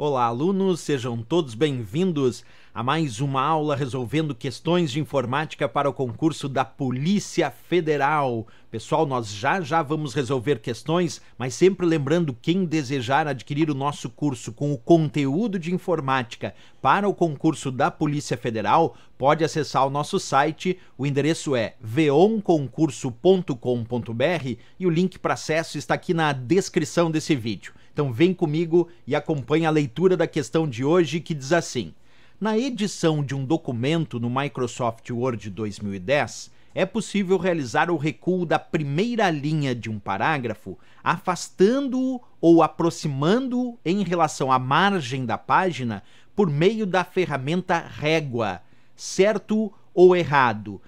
Olá, alunos, sejam todos bem-vindos a mais uma aula resolvendo questões de informática para o concurso da Polícia Federal. Pessoal, nós já já vamos resolver questões, mas sempre lembrando quem desejar adquirir o nosso curso com o conteúdo de informática para o concurso da Polícia Federal, pode acessar o nosso site. O endereço é veonconcurso.com.br e o link para acesso está aqui na descrição desse vídeo. Então vem comigo e acompanhe a leitura da questão de hoje que diz assim: Na edição de um documento no Microsoft Word 2010, é possível realizar o recuo da primeira linha de um parágrafo, afastando-o ou aproximando-o em relação à margem da página por meio da ferramenta régua, certo ou errado,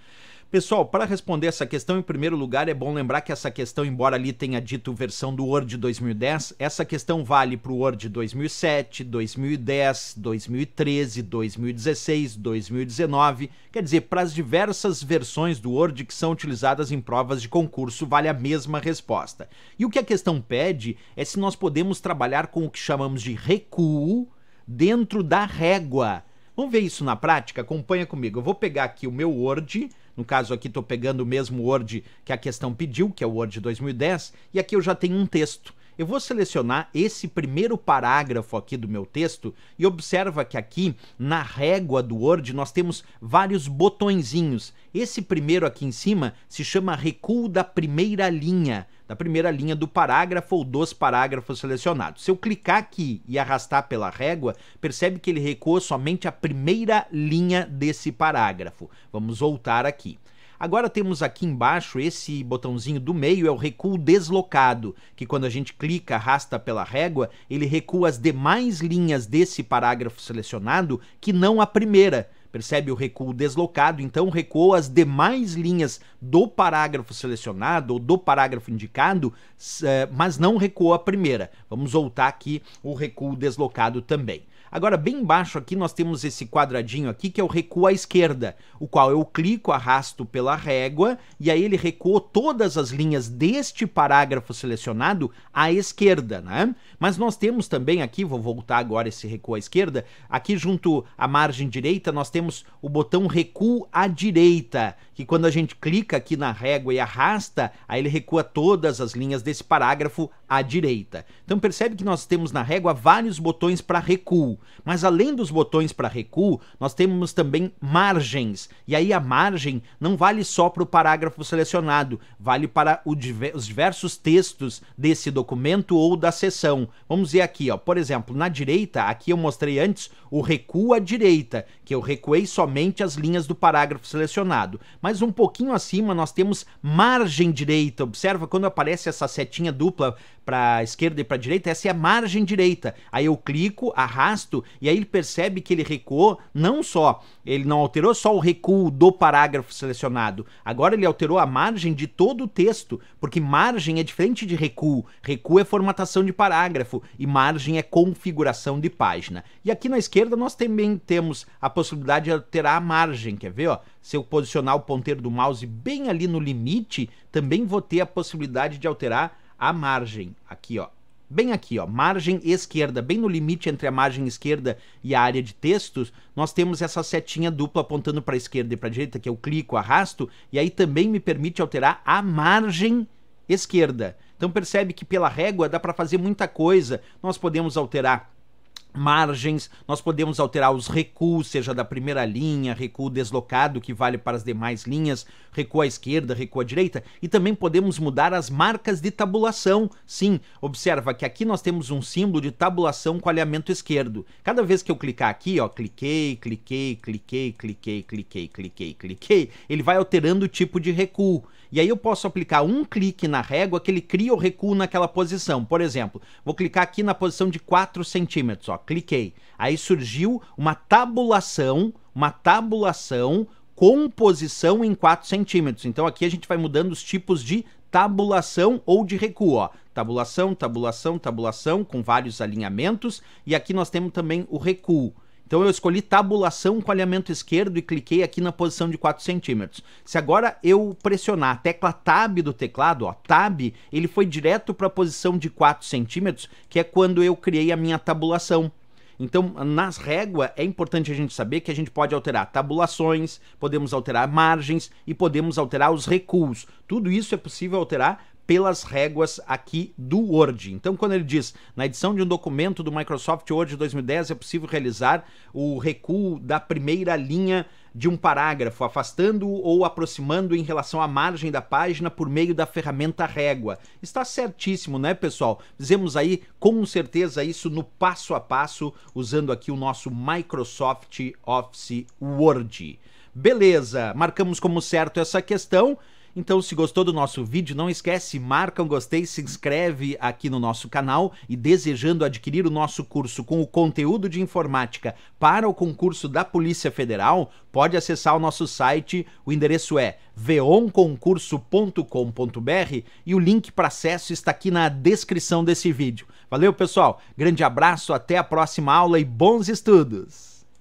Pessoal, para responder essa questão, em primeiro lugar, é bom lembrar que essa questão, embora ali tenha dito versão do Word 2010, essa questão vale para o Word 2007, 2010, 2013, 2016, 2019, quer dizer, para as diversas versões do Word que são utilizadas em provas de concurso, vale a mesma resposta. E o que a questão pede é se nós podemos trabalhar com o que chamamos de recuo dentro da régua Vamos ver isso na prática? Acompanha comigo. Eu vou pegar aqui o meu Word, no caso aqui estou pegando o mesmo Word que a questão pediu, que é o Word 2010, e aqui eu já tenho um texto. Eu vou selecionar esse primeiro parágrafo aqui do meu texto e observa que aqui na régua do Word nós temos vários botõezinhos. Esse primeiro aqui em cima se chama recuo da primeira linha, da primeira linha do parágrafo ou dos parágrafos selecionados. Se eu clicar aqui e arrastar pela régua, percebe que ele recua somente a primeira linha desse parágrafo. Vamos voltar aqui. Agora temos aqui embaixo esse botãozinho do meio, é o recuo deslocado, que quando a gente clica, arrasta pela régua, ele recua as demais linhas desse parágrafo selecionado, que não a primeira percebe o recuo deslocado, então recuou as demais linhas do parágrafo selecionado ou do parágrafo indicado, eh, mas não recuou a primeira. Vamos voltar aqui o recuo deslocado também. Agora, bem embaixo aqui, nós temos esse quadradinho aqui, que é o recuo à esquerda, o qual eu clico, arrasto pela régua, e aí ele recuou todas as linhas deste parágrafo selecionado à esquerda, né? Mas nós temos também aqui, vou voltar agora esse recuo à esquerda, aqui junto à margem direita, nós temos o botão recuo à direita, que quando a gente clica aqui na régua e arrasta, aí ele recua todas as linhas desse parágrafo à direita. Então percebe que nós temos na régua vários botões para recuo recuo. Mas além dos botões para recuo, nós temos também margens. E aí a margem não vale só para o parágrafo selecionado, vale para diver os diversos textos desse documento ou da seção. Vamos ver aqui, ó. por exemplo, na direita, aqui eu mostrei antes o recuo à direita, que eu recuei somente as linhas do parágrafo selecionado. Mas um pouquinho acima nós temos margem direita. Observa quando aparece essa setinha dupla para esquerda e para direita, essa é a margem direita. Aí eu clico, arrasto e aí ele percebe que ele recuou, não só ele não alterou só o recuo do parágrafo selecionado, agora ele alterou a margem de todo o texto, porque margem é diferente de recuo. Recuo é formatação de parágrafo e margem é configuração de página. E aqui na esquerda nós também temos a possibilidade de alterar a margem, quer ver, ó? Se eu posicionar o ponteiro do mouse bem ali no limite, também vou ter a possibilidade de alterar a margem, aqui ó, bem aqui ó, margem esquerda, bem no limite entre a margem esquerda e a área de textos, nós temos essa setinha dupla apontando para a esquerda e para a direita, que eu é clico, arrasto, e aí também me permite alterar a margem esquerda. Então percebe que pela régua dá para fazer muita coisa. Nós podemos alterar margens, nós podemos alterar os recuos, seja da primeira linha, recuo deslocado que vale para as demais linhas, recuo à esquerda, recuo à direita, e também podemos mudar as marcas de tabulação. Sim, observa que aqui nós temos um símbolo de tabulação com alinhamento esquerdo. Cada vez que eu clicar aqui, ó, cliquei, cliquei, cliquei, cliquei, cliquei, cliquei, cliquei, ele vai alterando o tipo de recuo. E aí eu posso aplicar um clique na régua que ele cria o recuo naquela posição. Por exemplo, vou clicar aqui na posição de 4 centímetros, ó, cliquei. Aí surgiu uma tabulação, uma tabulação composição em 4 centímetros. Então aqui a gente vai mudando os tipos de tabulação ou de recuo, ó. Tabulação, tabulação, tabulação, com vários alinhamentos. E aqui nós temos também o recuo. Então eu escolhi tabulação com alinhamento esquerdo e cliquei aqui na posição de 4 centímetros. Se agora eu pressionar a tecla Tab do teclado, ó, Tab, ele foi direto para a posição de 4 centímetros, que é quando eu criei a minha tabulação. Então, nas réguas, é importante a gente saber que a gente pode alterar tabulações, podemos alterar margens e podemos alterar os recuos. Tudo isso é possível alterar pelas réguas aqui do Word. Então, quando ele diz na edição de um documento do Microsoft Word 2010 é possível realizar o recuo da primeira linha de um parágrafo, afastando ou aproximando em relação à margem da página por meio da ferramenta régua. Está certíssimo, né, pessoal? Fizemos aí com certeza isso no passo a passo, usando aqui o nosso Microsoft Office Word. Beleza, marcamos como certo essa questão. Então, se gostou do nosso vídeo, não esquece, marca um gostei, se inscreve aqui no nosso canal e desejando adquirir o nosso curso com o conteúdo de informática para o concurso da Polícia Federal, pode acessar o nosso site, o endereço é veonconcurso.com.br e o link para acesso está aqui na descrição desse vídeo. Valeu, pessoal. Grande abraço, até a próxima aula e bons estudos.